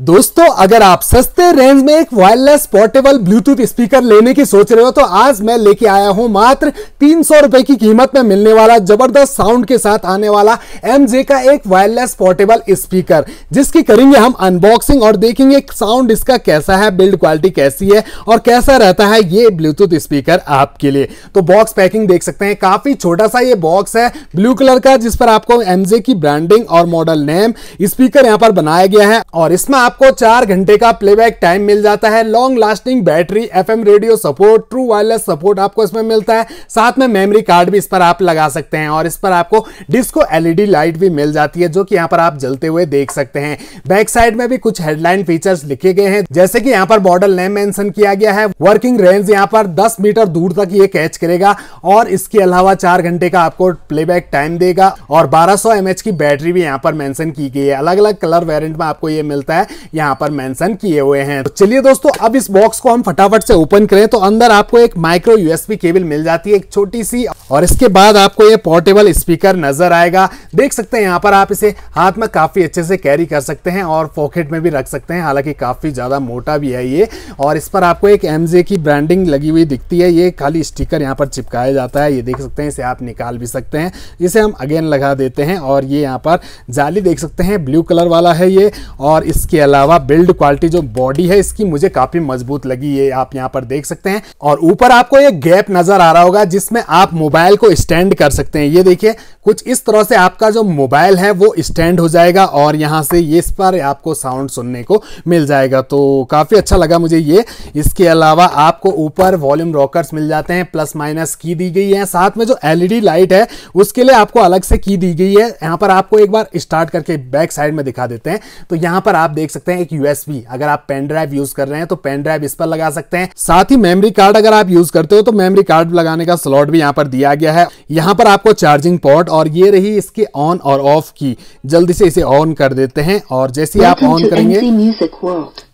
दोस्तों अगर आप सस्ते रेंज में एक वायरलेस पोर्टेबल ब्लूटूथ स्पीकर लेने की सोच रहे हो तो आज मैं लेके आया हूं मात्र तीन सौ रुपए की कीमत में मिलने वाला जबरदस्त साउंड के साथ आने वाला एम जे का एक वायरलेस पोर्टेबल स्पीकर जिसकी करेंगे हम अनबॉक्सिंग और देखेंगे साउंड इसका कैसा है बिल्ड क्वालिटी कैसी है और कैसा रहता है ये ब्लूटूथ स्पीकर आपके लिए तो बॉक्स पैकिंग देख सकते हैं काफी छोटा सा ये बॉक्स है ब्लू कलर का जिस पर आपको एम की ब्रांडिंग और मॉडल नेम स्पीकर यहाँ पर बनाया गया है और इसमें आपको चार घंटे का प्लेबैक टाइम मिल जाता है long lasting battery F radio support true wireless support आपको इसमें मिलता है साथ में मेमोरी कार्ड भी इस पर आप लगा सकते हैं और इस पर आपको डिस्को एलईडी लाइट भी मिल जाती है जो कि यहाँ पर आप जलते हुए देख सकते हैं बैक साइड में भी कुछ हेडलाइन फीचर्स लिखे गए हैं जैसे कि यहाँ पर मॉडल नेम मेंशन किया गया है वर्किंग रेंज यहाँ पर 10 मीटर दूर तक ये कैच करेगा और इसके अलावा चार घंटे का आपको प्लेबैक टाइम देगा और बारह सौ की बैटरी भी यहाँ पर मैंशन की गई है अलग अलग कलर वेरियंट में आपको ये मिलता है यहाँ पर मेंशन किए हुए हैं तो चलिए दोस्तों अब इस बॉक्स को हम फटाफट से ओपन करें तो अंदर आपको एक माइक्रो यूएसबी केबल मिल जाती है एक छोटी सी और इसके बाद आपको ये पोर्टेबल स्पीकर नजर आएगा देख सकते हैं यहाँ पर आप इसे हाथ में काफी अच्छे से कैरी कर सकते हैं और पॉकेट में भी रख सकते हैं हालांकि काफी ज्यादा मोटा भी है ये और इस पर आपको एक एम की ब्रांडिंग लगी हुई दिखती है ये खाली स्टिकर यहाँ पर चिपकाया जाता है ये देख सकते हैं इसे आप निकाल भी सकते हैं इसे हम अगेन लगा देते हैं और ये यहाँ पर जाली देख सकते हैं ब्लू कलर वाला है ये और इसके अलावा बिल्ड क्वालिटी जो बॉडी है इसकी मुझे काफी मजबूत लगी ये आप यहाँ पर देख सकते हैं और ऊपर आपको ये गैप नजर आ रहा होगा जिसमें आप मोबाइल को स्टैंड कर सकते हैं ये देखिए कुछ इस तरह से आपका जो मोबाइल है वो स्टैंड हो जाएगा और यहाँ से ये इस पर आपको साउंड सुनने को मिल जाएगा तो काफ़ी अच्छा लगा मुझे ये इसके अलावा आपको ऊपर वॉल्यूम रॉकर्स मिल जाते हैं प्लस माइनस की दी गई है साथ में जो एलईडी लाइट है उसके लिए आपको अलग से की दी गई है यहाँ पर आपको एक बार स्टार्ट करके बैक साइड में दिखा देते हैं तो यहाँ पर आप देख सकते हैं एक यूएसबी अगर आप पेन ड्राइव यूज कर रहे हैं तो पेन ड्राइव इस पर लगा सकते हैं साथ ही मेमोरी कार्ड अगर आप यूज करते हो तो मेमोरी कार्ड लगाने का स्लॉट भी यहाँ पर दिया गया है यहाँ पर आपको चार्जिंग पॉट और ये रही इसके ऑन और ऑफ की जल्दी से इसे ऑन कर देते हैं और जैसे ही आप ऑन करेंगे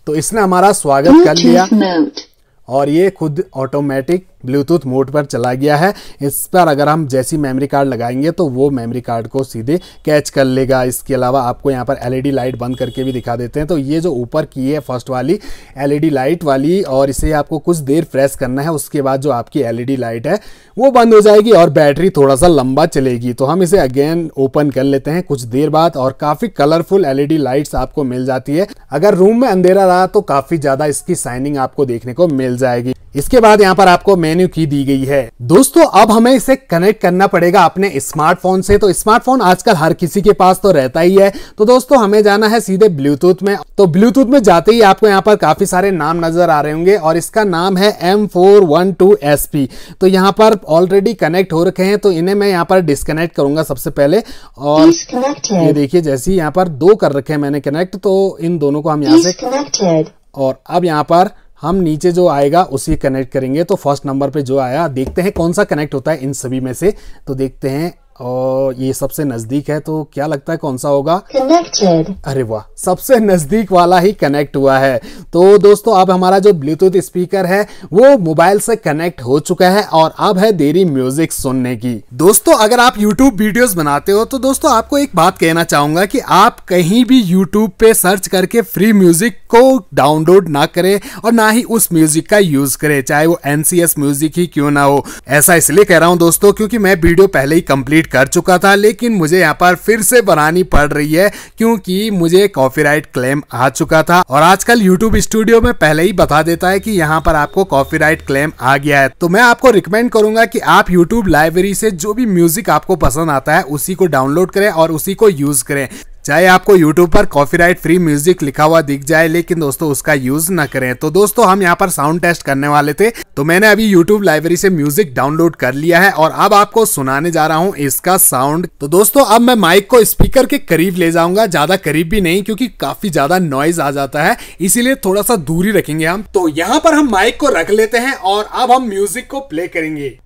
तो इसने हमारा स्वागत कर लिया और ये खुद ऑटोमेटिक ब्लूटूथ मोड पर चला गया है इस पर अगर हम जैसी मेमोरी कार्ड लगाएंगे तो वो मेमोरी कार्ड को सीधे कैच कर लेगा इसके अलावा आपको यहाँ पर एलईडी लाइट e बंद करके भी दिखा देते हैं तो ये जो ऊपर की है फर्स्ट वाली एलईडी लाइट e वाली और इसे आपको कुछ देर प्रेस करना है उसके बाद जो आपकी एलईडी लाइट e है वो बंद हो जाएगी और बैटरी थोड़ा सा लंबा चलेगी तो हम इसे अगेन ओपन कर लेते हैं कुछ देर बाद और काफ़ी कलरफुल एलईडी लाइट्स आपको मिल जाती है अगर रूम में अंधेरा रहा तो काफ़ी ज़्यादा इसकी साइनिंग आपको देखने को मिल जाएगी इसके बाद यहाँ पर आपको मेन मेन्यू की दी गई है दोस्तों अब हमें इसे कनेक्ट करना पड़ेगा अपने स्मार्टफोन से तो स्मार्टफोन आजकल हर किसी के पास तो रहता ही है तो दोस्तों हमें जाना है सीधे ब्लूटूथ में तो ब्लूटूथ में जाते ही आपको यहाँ पर काफी सारे नाम नजर आ रहे होंगे और इसका नाम है एम तो यहाँ पर ऑलरेडी कनेक्ट हो रखे हैं तो इन्हें मैं यहाँ पर डिस्कनेक्ट करूंगा सबसे पहले और ये देखिए जैसे ही यहाँ पर दो कर रखे हैं मैंने कनेक्ट तो इन दोनों को हम यहाँ से और अब यहाँ पर हम नीचे जो आएगा उसे कनेक्ट करेंगे तो फर्स्ट नंबर पे जो आया देखते हैं कौन सा कनेक्ट होता है इन सभी में से तो देखते हैं और ये सबसे नजदीक है तो क्या लगता है कौन सा होगा कनेक्टेड अरे वाह सबसे नजदीक वाला ही कनेक्ट हुआ है तो दोस्तों अब हमारा जो ब्लूटूथ स्पीकर है वो मोबाइल से कनेक्ट हो चुका है और अब है देरी म्यूजिक सुनने की दोस्तों अगर आप यूट्यूब वीडियोस बनाते हो तो दोस्तों आपको एक बात कहना चाहूंगा कि आप कहीं भी यूट्यूब पे सर्च करके फ्री म्यूजिक को डाउनलोड ना करे और ना ही उस म्यूजिक का यूज करे चाहे वो एनसीएस म्यूजिक ही क्यों ना हो ऐसा इसलिए कह रहा हूँ दोस्तों क्योंकि मैं वीडियो पहले ही कंप्लीट कर चुका था लेकिन मुझे यहाँ पर फिर से बनानी पड़ रही है क्योंकि मुझे कॉपीराइट क्लेम आ चुका था और आजकल यूट्यूब स्टूडियो में पहले ही बता देता है कि यहाँ पर आपको कॉपीराइट क्लेम आ गया है तो मैं आपको रिकमेंड करूंगा कि आप यूट्यूब लाइब्रेरी से जो भी म्यूजिक आपको पसंद आता है उसी को डाउनलोड करें और उसी को यूज करें चाहे आपको YouTube पर कॉपीराइट फ्री म्यूजिक लिखा हुआ दिख जाए लेकिन दोस्तों उसका यूज ना करें तो दोस्तों हम यहाँ पर साउंड टेस्ट करने वाले थे तो मैंने अभी YouTube लाइब्रेरी से म्यूजिक डाउनलोड कर लिया है और अब आपको सुनाने जा रहा हूँ इसका साउंड तो दोस्तों अब मैं माइक को स्पीकर के करीब ले जाऊंगा ज्यादा करीब भी नहीं क्योंकि काफी ज्यादा नॉइज आ जाता है इसीलिए थोड़ा सा दूरी रखेंगे हम तो यहाँ पर हम माइक को रख लेते हैं और अब हम म्यूजिक को प्ले करेंगे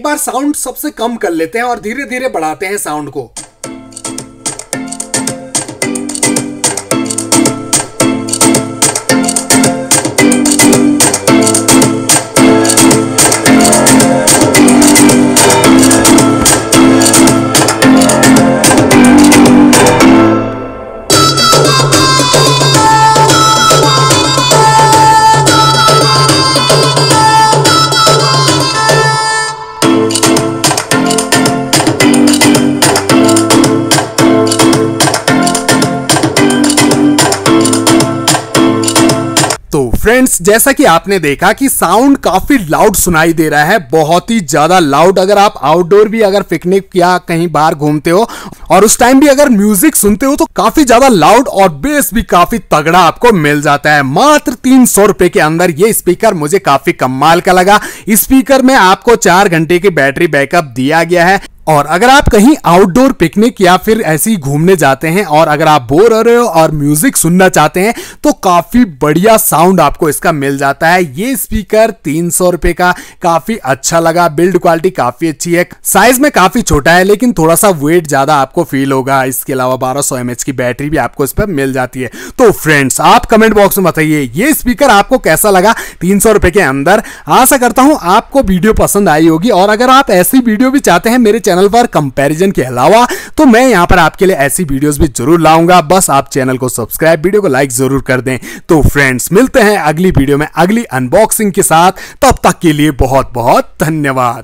एक बार साउंड सबसे कम कर लेते हैं और धीरे धीरे बढ़ाते हैं साउंड को फ्रेंड्स जैसा कि आपने देखा कि साउंड काफी लाउड सुनाई दे रहा है बहुत ही ज्यादा लाउड अगर आप आउटडोर भी अगर पिकनिक या कहीं बाहर घूमते हो और उस टाइम भी अगर म्यूजिक सुनते हो तो काफी ज्यादा लाउड और बेस भी काफी तगड़ा आपको मिल जाता है मात्र तीन सौ रुपए के अंदर ये स्पीकर मुझे काफी कमाल का लगा स्पीकर में आपको चार घंटे की बैटरी बैकअप दिया गया है और अगर आप कहीं आउटडोर पिकनिक या फिर ऐसी घूमने जाते हैं और अगर आप बोर हो रहे हो और म्यूजिक सुनना चाहते हैं तो काफी बढ़िया साउंड आपको इसका मिल जाता है ये स्पीकर तीन सौ रुपए का काफी अच्छा लगा बिल्ड क्वालिटी काफी अच्छी है साइज में काफी छोटा है लेकिन थोड़ा सा वेट ज्यादा आपको फील होगा इसके अलावा बारह सौ की बैटरी भी आपको इस पर मिल जाती है तो फ्रेंड्स आप कमेंट बॉक्स में बताइए ये स्पीकर आपको कैसा लगा तीन सौ रुपए के अंदर आशा करता हूं आपको वीडियो पसंद आई होगी और अगर आप ऐसी वीडियो भी चाहते हैं मेरे चैनल चैनल पर कंपैरिजन के अलावा तो मैं यहाँ पर आपके लिए ऐसी वीडियोस भी जरूर लाऊंगा बस आप चैनल को सब्सक्राइब वीडियो को लाइक जरूर कर दें तो फ्रेंड्स मिलते हैं अगली वीडियो में अगली अनबॉक्सिंग के साथ तब तक के लिए बहुत बहुत धन्यवाद